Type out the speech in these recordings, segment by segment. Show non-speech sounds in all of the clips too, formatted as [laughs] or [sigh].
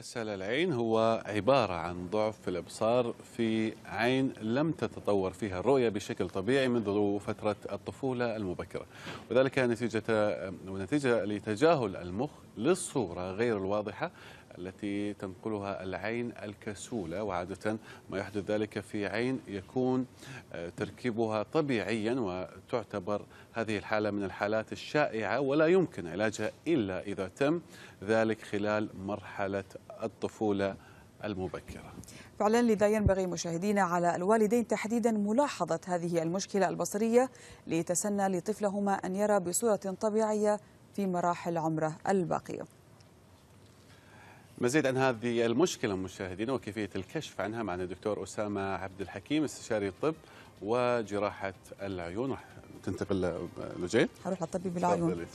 كسل العين هو عبارة عن ضعف في الإبصار في عين لم تتطور فيها الرؤية بشكل طبيعي منذ فترة الطفولة المبكرة وذلك نتيجة نتيجة لتجاهل المخ للصورة غير الواضحة التي تنقلها العين الكسولة وعادة ما يحدث ذلك في عين يكون آه، تركيبها طبيعيا وتعتبر هذه الحالة من الحالات الشائعة ولا يمكن علاجها إلا إذا تم ذلك خلال مرحلة الطفولة المبكرة فعلا لذا ينبغي مشاهدينا على الوالدين تحديدا ملاحظة هذه المشكلة البصرية ليتسنى لطفلهما أن يرى بصورة طبيعية في مراحل عمره الباقيه مزيد عن هذه المشكلة مشاهدينا وكيفية الكشف عنها معنا الدكتور أسامة عبد الحكيم استشاري الطب وجراحة العيون راح تنتقل لجين حروح لطبيب العيون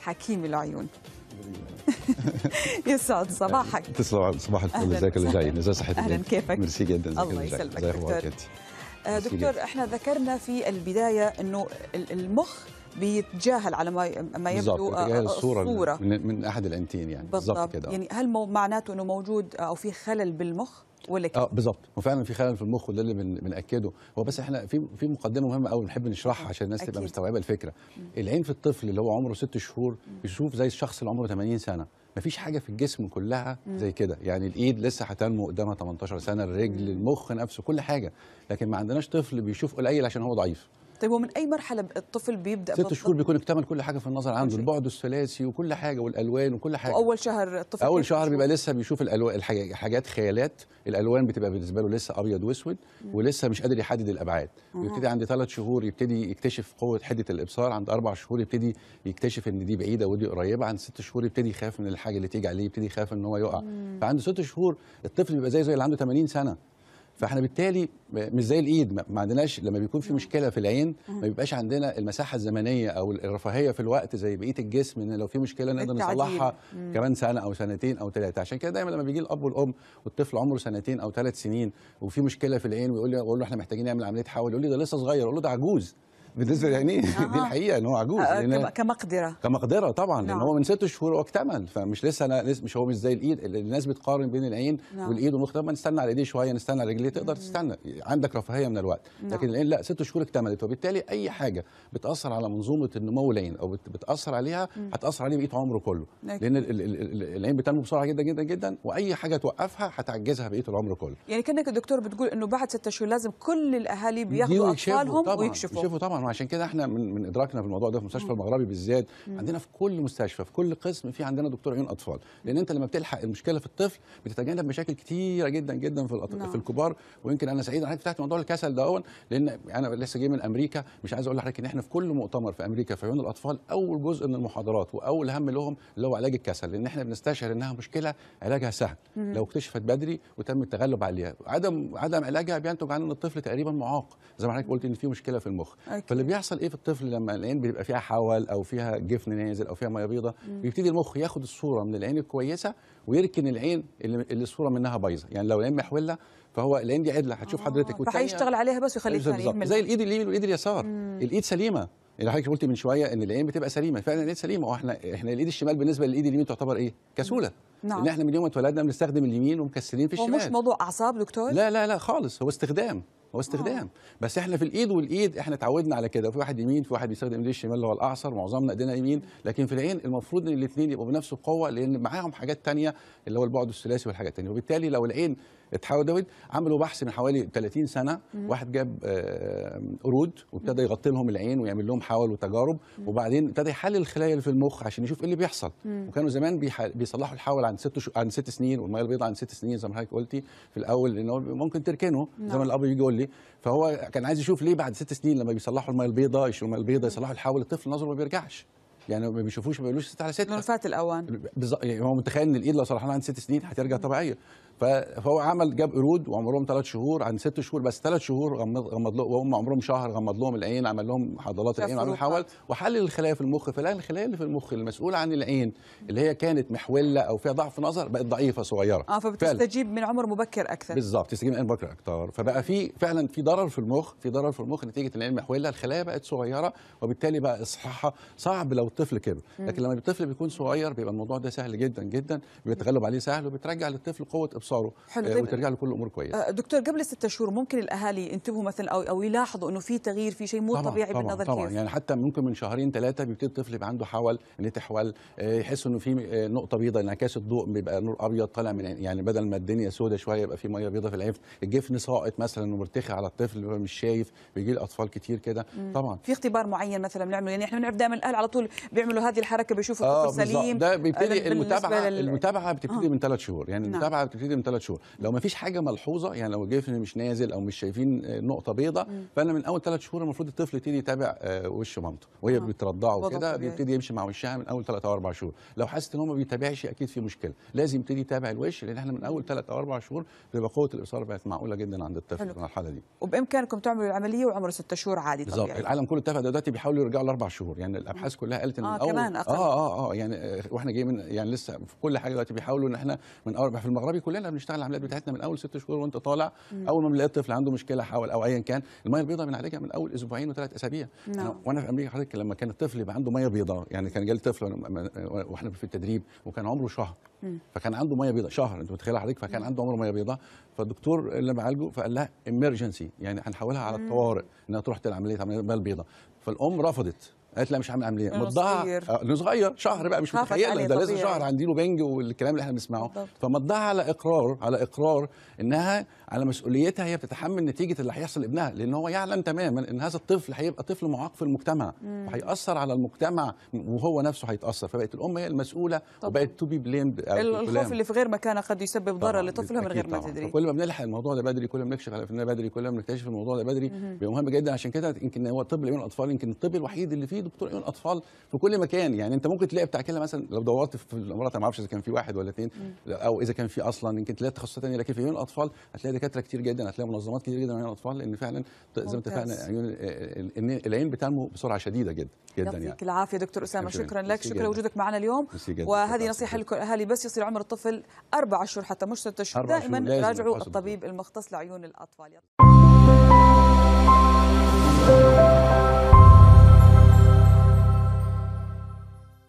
حكيم العيون [laughs] يسعد صباحك تسلم صباح الفل ازيك جاي ازي صحتك اهلا كيفك ميرسي جدا الله يسلمك دكتور آه، احنا ذكرنا في البداية انه المخ بيتجاهل على ما ما يبدو الصورة, يعني الصورة من, من احد الانتين يعني بالضبط كده يعني هل معناته انه موجود او في خلل بالمخ ولا كده؟ اه بالظبط وفعلا في خلل في المخ وده اللي بناكده هو بس احنا في في مقدمه مهمه قوي بنحب نشرحها عشان الناس تبقى مستوعبه الفكره العين في الطفل اللي هو عمره ست شهور بيشوف زي الشخص اللي عمره 80 سنه مفيش حاجه في الجسم كلها زي كده يعني الايد لسه هتنمو قدامها 18 سنه الرجل المخ نفسه كل حاجه لكن ما عندناش طفل بيشوف قليل عشان هو ضعيف طيب ومن اي مرحله الطفل بيبدا ست شهور بيكون اكتمل كل حاجه في النظر عنده البعد الثلاثي وكل حاجه والالوان وكل حاجه واول شهر الطفل اول شهر بيبقى لسه بيشوف الالوان الحاجات خيالات الالوان بتبقى بالنسبه له لسه ابيض واسود ولسه مش قادر يحدد الابعاد بيبتدي عند ثلاث شهور يبتدي يكتشف قوه حده الابصار عند اربع شهور يبتدي يكتشف ان دي بعيده ودي قريبه عند ست شهور يبتدي يخاف من الحاجه اللي تيجي عليه يبتدي يخاف ان هو يقع فعند ست شهور الطفل بيبقى زي زي اللي عنده 80 سنه فاحنا بالتالي مش زي الايد ما عندناش لما بيكون في مشكله في العين ما بيبقاش عندنا المساحه الزمنيه او الرفاهيه في الوقت زي بقيه الجسم ان لو في مشكله نقدر نصلحها كمان سنه او سنتين او ثلاثه عشان كده دايما لما بيجي الاب والام والطفل عمره سنتين او ثلاث سنين وفي مشكله في العين ويقول لي اقول له احنا محتاجين نعمل عمليه حول يقول لي ده لسه صغير اقول له ده عجوز بالنسبه لعينيه [laughs] دي الحقيقه ان هو عجوز آه كمقدره كمقدره طبعا نعم. لان هو من ست شهور واكتمل فمش لسه أنا مش هو مش زي الايد الناس بتقارن بين العين نعم. والايد والمخ ما نستنى على ايديه شويه نستنى على رجليه تقدر تستنى عندك رفاهيه من الوقت نعم. لكن العين لا ست شهور اكتملت وبالتالي اي حاجه بتاثر على منظومه النمو العين او بتاثر عليها هتاثر عليه بقيه عمره كله نعم. لان العين بتنمو بسرعه جدا جدا جدا واي حاجه توقفها هتعجزها بقيه العمر كله يعني كانك الدكتور بتقول انه بعد ست شهور لازم كل الاهالي بياخدوا اطفالهم ويكشفوا, ويكشفوا. طبعا طبعا عشان كده احنا من, من ادراكنا في الموضوع ده في مستشفى المغربي بالذات عندنا في كل مستشفى في كل قسم في عندنا دكتور عيون اطفال لان انت لما بتلحق المشكله في الطفل بتتجنب مشاكل كتيره جدا جدا في الأطفال في نعم. الكبار ويمكن انا سعيد انك فتحت موضوع الكسل ده لان انا لسه جاي من امريكا مش عايز اقول لحضرتك ان احنا في كل مؤتمر في امريكا في عيون الاطفال اول جزء من المحاضرات واول هم لهم اللي هو علاج الكسل لان احنا بنستشعر انها مشكله علاجها سهل لو اكتشفت بدري وتم التغلب عليها عدم عدم علاجها بينتج عن ان الطفل تقريبا معاق زي ما حضرتك قلت ان في مشكله في المخ فاللي بيحصل ايه في الطفل لما العين بيبقى فيها حول او فيها جفن نازل او فيها ميه بيضاء بيبتدي المخ ياخد الصوره من العين الكويسه ويركن العين اللي, اللي الصوره منها بايظه يعني لو العين محوله فهو العين دي عدله هتشوف آه حضرتك والتانيه فهيشتغل عليها بس ويخلي زي الايد اليمين والايد اليسار الايد سليمه اللي يعني حضرتك قلتي من شويه ان العين بتبقى سليمه فعلا العين سليمه واحنا احنا الايد الشمال بالنسبه للايد اليمين تعتبر ايه كسوله نعم. ان احنا من يوم ما اتولدنا بنستخدم اليمين ومكسلين في الشمال هو مش موضوع اعصاب دكتور لا لا لا خالص هو استخدام هو استخدام آه. بس احنا في الايد والايد احنا اتعودنا على كده في واحد يمين في واحد بيستخدم ايده الشمال اللي هو الاعصر معظمنا ايدينا يمين لكن في العين المفروض ان الاثنين يبقوا بنفس القوه لان معاهم حاجات ثانيه اللي هو البعد الثلاثي والحاجات الثانيه وبالتالي لو العين اتحولت عملوا بحث من حوالي 30 سنه مم. واحد جاب قرود آه، وابتدى يغطي لهم العين ويعمل لهم حول وتجارب مم. وبعدين ابتدى يحلل الخلايا اللي في المخ عشان يشوف ايه اللي بيحصل مم. وكانوا زمان بيصلحوا الحول عن ست شو... عن ست سنين والميه البيضاء عن ست سنين زي ما حضرتك قلتي في الاول لان ممكن تركنه نعم. زي ما الاب يجي يقول لي فهو كان عايز يشوف ليه بعد ست سنين لما بيصلحوا الميه البيضاء يشيلوا الميه البيضاء يصلحوا الحول الطفل نظره ما بيرجعش يعني ما بيشوفوش ما بيقولوش 6 على 6 من فات الاوان بز... يعني هو متخيل ان الايد لو صلحناها عند ست سنين هترجع طبيعيه فهو عمل جاب قرود وعمرهم ثلاث شهور عن ست شهور بس ثلاث شهور غمض غمض لهم وهم عمرهم شهر غمض لهم العين عمل لهم عضلات العين وعمل حول وحلل الخلايا في المخ فلقى الخلايا اللي في المخ المسؤوله عن العين اللي هي كانت محوله او فيها ضعف نظر بقت ضعيفه صغيره اه فبتستجيب فعلا. من عمر مبكر اكثر بالظبط تستجيب من عمر مبكر اكثر فبقى في فعلا في ضرر في المخ في ضرر في المخ نتيجه العين محوله الخلايا بقت صغيره وبالتالي بقى اصحاحها صعب لو الطفل كبر لكن لما الطفل بيكون صغير بيبقى الموضوع ده سهل جدا جدا بيتغلب عليه سهل وبترجع للطفل قوه استبصاره حلو آه، وترجع له كل الامور كويسه آه، دكتور قبل ستة شهور ممكن الاهالي ينتبهوا مثلا او او يلاحظوا انه في تغيير في شيء مو طبعًا طبيعي طبعًا بالنظر طبعًا كيف يعني حتى ممكن من شهرين ثلاثه بيبتدي الطفل يبقى عنده حول نتحول آه، يحس انه في نقطه بيضاء انعكاس الضوء بيبقى نور ابيض طالع من يعني بدل ما الدنيا سوداء شويه يبقى في ميه بيضاء في العين الجفن ساقط مثلا ومرتخي على الطفل مش شايف بيجي له اطفال كتير كده طبعا في اختبار معين مثلا بنعمله يعني احنا بنعرف دائما الاهل على طول بيعملوا هذه الحركه بيشوفوا الطفل آه سليم ده بيبتدي المتابعه لل... المتابعه بتبتدي آه. من ثلاث شهور يعني نعم. المتابعه بتبتدي ممكن ثلاث شهور لو ما فيش حاجه ملحوظه يعني لو الجفن مش نازل او مش شايفين آه، نقطه بيضاء فانا من اول ثلاث شهور المفروض الطفل يبتدي يتابع آه، وش مامته وهي آه. بترضعه وكده بيبتدي يمشي مع وشها من اول ثلاث او اربع شهور لو حاسس ان هو ما بيتابعش اكيد في مشكله لازم يبتدي يتابع الوش لان احنا من اول ثلاث او اربع شهور بيبقى قوه الابصار بقت معقوله جدا عند الطفل في المرحله دي وبامكانكم تعملوا العمليه وعمر ست شهور عادي طبيعي بالظبط العالم كله اتفق دلوقتي بيحاولوا يرجعوا لاربع شهور يعني الابحاث كلها قالت ان آه الاول اه اه اه يعني آه، واحنا جايين يعني لسه في كل حاجه دلوقتي بيحاولوا ان احنا من اربع في المغربي كلنا كلنا بنشتغل العمليات بتاعتنا من اول ست شهور وانت طالع مم. اول ما بنلاقي الطفل عنده مشكله حول او ايا كان الميه البيضاء بنعالجها من اول اسبوعين وثلاث اسابيع نعم. وانا في امريكا حضرتك لما كان الطفل يبقى عنده ميه بيضاء يعني كان جالي طفل واحنا في التدريب وكان عمره شهر مم. فكان عنده ميه بيضاء شهر انت متخيل حضرتك فكان عنده عمره ميه بيضاء فالدكتور اللي بعالجه فقال لها امرجنسي يعني هنحولها على الطوارئ انها تروح تعمل عمليه ميه بيضاء فالام رفضت قالت لا مش هعمل عمليه مضاها آه، انه صغير شهر بقى مش متخيل ده لازم شهر عندي له بنج والكلام اللي احنا بنسمعه فمضاها على اقرار على اقرار انها على مسؤوليتها هي بتتحمل نتيجه اللي هيحصل لابنها لان هو يعلم تماما ان هذا الطفل هيبقى طفل معاق في المجتمع وهياثر على المجتمع وهو نفسه هيتاثر فبقت الام هي المسؤوله وبقت تو بي بليمد الخوف اللي في غير مكانه قد يسبب ضرر لطفلها من غير ما تدري كل ما بنلحق الموضوع ده بدري كل ما بنكشف على بدري كل ما بنكتشف الموضوع ده بدري بيبقى مهم جدا عشان كده يمكن هو الطب من الاطفال يمكن الطب الوحيد اللي فيه فيه دكتور عيون اطفال في كل مكان يعني انت ممكن تلاقي بتاع كده مثلا لو دورت في الامارات انا ما اعرفش اذا كان في واحد ولا اثنين او اذا كان في اصلا يمكن تلاقي تخصصات ثانيه لكن في عيون الاطفال هتلاقي دكاتره كتير جدا هتلاقي منظمات كتير جدا عيون الاطفال لان فعلا زي ما اتفقنا عيون العين بتنمو بسرعه شديده جدا جدا يعني يعطيك العافيه دكتور اسامه شكرا لك شكرا لوجودك معنا اليوم وهذه نصيحه لكل الاهالي بس يصير عمر الطفل اربع اشهر حتى مش ست اشهر دائما راجعوا الطبيب المختص لعيون الاطفال